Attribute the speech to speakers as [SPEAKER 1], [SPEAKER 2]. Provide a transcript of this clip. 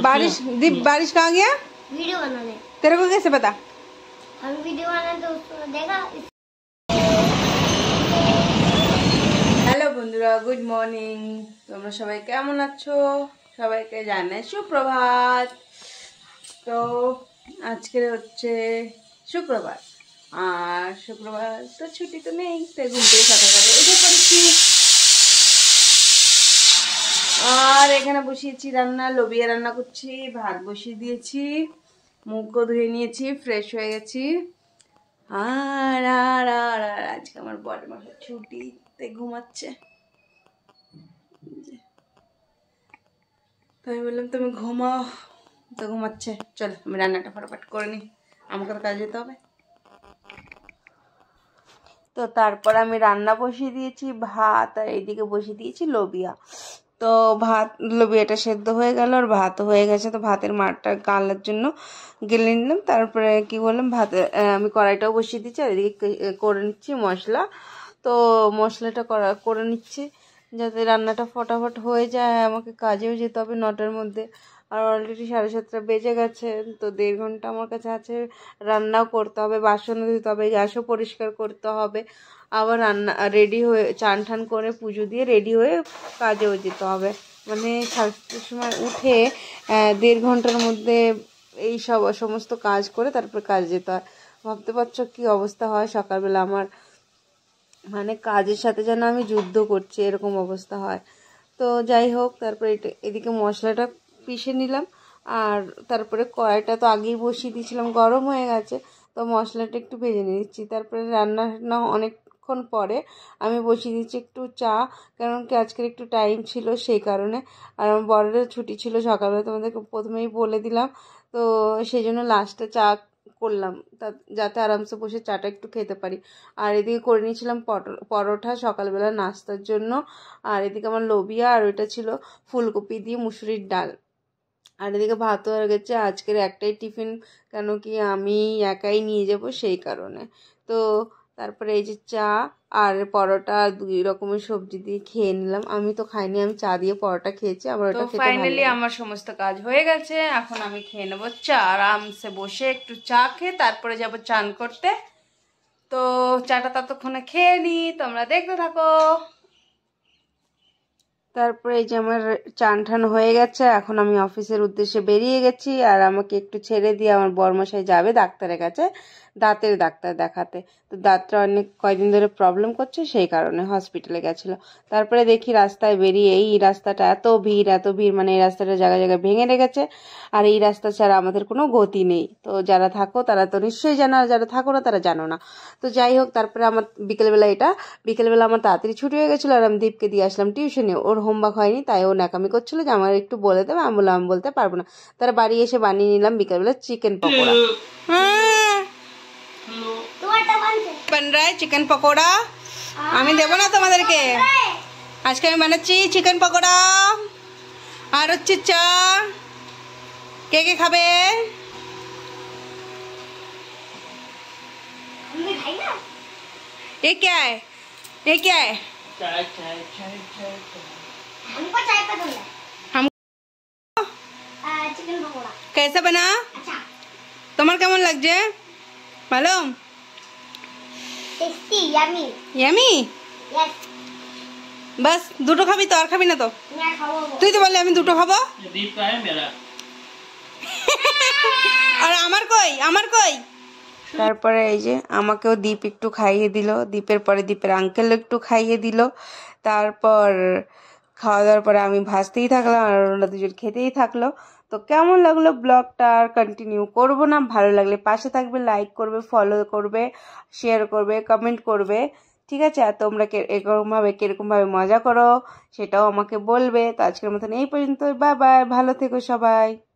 [SPEAKER 1] बारिश दीप बारिश कहाँ गया वीडियो बनाने तेरे को कैसे पता हम वीडियो बनाने तो उसको देखा বন্ধুরা গুড মর্নিং তোমরা সবাই কেমন আছো সবাইকে জানাই সুপ্রভাত তো আজকের হচ্ছে শুক্রবার আর শুক্রবার তো ছুটি তো নেই তাই ঘুম থেকে কথা কথা এখানে বসিয়েছি রান্না লোবিয়া রান্না করছি ভাত বসিয়ে দিয়েছি মুখও ধুয়ে নিয়েছি ফ্রেশ হয়ে গেছি আর আর আর আর আজকে আমার বড় মাসের ছুটিতে ঘুমাচ্ছে তো আমি বললাম তুমি ঘুমাও তো ঘুমাচ্ছে চলো আমি রান্নাটা ফটোফাট করে নিই আমাকে তো কাজ যেতে হবে তো তারপর আমি রান্না বসিয়ে দিয়েছি ভাত আর এইদিকে বসিয়ে দিয়েছি লোবিয়া তো ভাত লোবিয়াটা সেদ্ধ হয়ে গেল আর ভাতও হয়ে গেছে তো ভাতের মারটা গালার জন্য গেলে নিলাম তারপরে কি বললাম ভাতে আমি কড়াইটাও বসিয়ে দিচ্ছি আর এদিকে করে নিচ্ছি মশলা তো মশলাটা করা করে নিচ্ছি যাতে রান্নাটা ফটাফট হয়ে যায় আমাকে কাজেও যেতে হবে নটার মধ্যে আর অলরেডি সাড়ে সাতটা বেজে গেছে তো দেড় ঘন্টা আমার কাছে আছে রান্নাও করতে হবে বাসন ধুতে হবে গ্যাসও পরিষ্কার করতে হবে আবার রান্না রেডি হয়ে চান ঠান করে পুজো দিয়ে রেডি হয়ে কাজেও যেতে হবে মানে সাড়ে সময় উঠে দেড় ঘন্টার মধ্যে এই সব সমস্ত কাজ করে তারপর কাজ যেতে হয় ভাবতে পারছো কী অবস্থা হয় সকালবেলা আমার মানে কাজের সাথে যেন আমি যুদ্ধ করছি এরকম অবস্থা হয় তো যাই হোক তারপর এদিকে মশলাটা পিষে নিলাম আর তারপরে কড়াইটা তো আগেই বসিয়ে দিয়েছিলাম গরম হয়ে গেছে তো মশলাটা একটু ভেজে নিচ্ছি তারপরে রান্না টান্না অনেকক্ষণ পরে আমি বসিয়ে দিচ্ছি একটু চা কারণ কি আজকের একটু টাইম ছিল সেই কারণে আর আমার বড়েরও ছুটি ছিল সকালবেলা তোমাদেরকে প্রথমেই বলে দিলাম তো সেই জন্য লাস্টে চা করলাম তা যাতে আরামসে বসে চাটা একটু খেতে পারি আর এদিকে করে নিয়েছিলাম পরোটা সকালবেলা নাস্তার জন্য আর এদিকে আমার লোবিয়া আর ওইটা ছিল ফুলকপি দিয়ে মুসুরির ডাল আর এদিকে ভাত হয়ে গেছে আজকের একটাই টিফিন কেন কি আমি একাই নিয়ে যাব সেই কারণে তো তারপরে এই যে চা আর পরোটা দুই রকমের সবজি দিয়ে খেয়ে নিলাম আমি তো খাইনি আমি চা দিয়ে পরোটা খেয়েছি আবার ওটা খেতে ফাইনালি আমার সমস্ত কাজ হয়ে গেছে এখন আমি খেয়ে নেবো চা আরামসে বসে একটু চা খেয়ে তারপরে যাব চান করতে তো চাটা ততক্ষণে খেয়ে নি তোমরা দেখতে থাকো তারপরে এই যে আমার চান ঠান হয়ে গেছে এখন আমি অফিসের উদ্দেশ্যে বেরিয়ে গেছি আর আমাকে একটু ছেড়ে দিয়ে আমার বর্মশাই যাবে ডাক্তারের কাছে দাঁতের ডাক্তার দেখাতে তো দাঁতটা অনেক কয়দিন ধরে প্রবলেম করছে সেই কারণে হসপিটালে গেছিলো তারপরে দেখি রাস্তায় বেরিয়ে এই রাস্তাটা এত ভিড় এত ভিড় মানে এই রাস্তাটা জায়গায় জায়গায় ভেঙে রেখেছে আর এই রাস্তা ছাড়া আমাদের কোনো গতি নেই তো যারা থাকো তারা তো নিশ্চয়ই জানো আর যারা থাকো না তারা জানো না তো যাই হোক তারপরে আমার বিকেলবেলা এটা বিকেলবেলা আমার তাড়াতাড়ি ছুটি হয়ে গেছিলো আর আমি দীপকে দিয়ে আসলাম টিউশনে ওর হোমওয়ার্ক হয়নি তাই ও ন্যাকামি করছিল যে আমার একটু বলে দেবে আমি বললাম বলতে পারবো না তারা বাড়ি এসে বানিয়ে নিলাম বিকালবেলা চিকেন পকোড়া পান্ডায় চিকেন পকোড়া আমি দেবো না তোমাদেরকে আজকে আমি বানাচ্ছি চিকেন পকোড়া আর হচ্ছে চা কে কে খাবে ये क्या है ये क्या चाय বানা कैसे बना তোমার কেমন লাগছে ভালো ইয়ামি ইয়ামি বাস দুটো খাবি তো আর খাবি না তো তুই তো বললি আমি দুটো খাবো আর আমার কই আমার কই তারপরে এই যে আমাকেও দীপ একটু খাইয়ে দিল দীপের পরে দীপের আঙ্কেল একটু খাইয়ে দিল তারপর খাওয়া দাওয়ার পরে আমি ভাজতেই থাকলাম আর ওরা দুজন খেতেই থাকলো তো কেমন লাগলো ব্লগটা আর কন্টিনিউ করব না ভালো লাগলে পাশে থাকবে লাইক করবে ফলো করবে শেয়ার করবে কমেন্ট করবে ঠিক আছে আর তোমরা এরকমভাবে কীরকমভাবে মজা করো সেটাও আমাকে বলবে তো আজকের মতন এই পর্যন্ত বাই বাই ভালো থেকো সবাই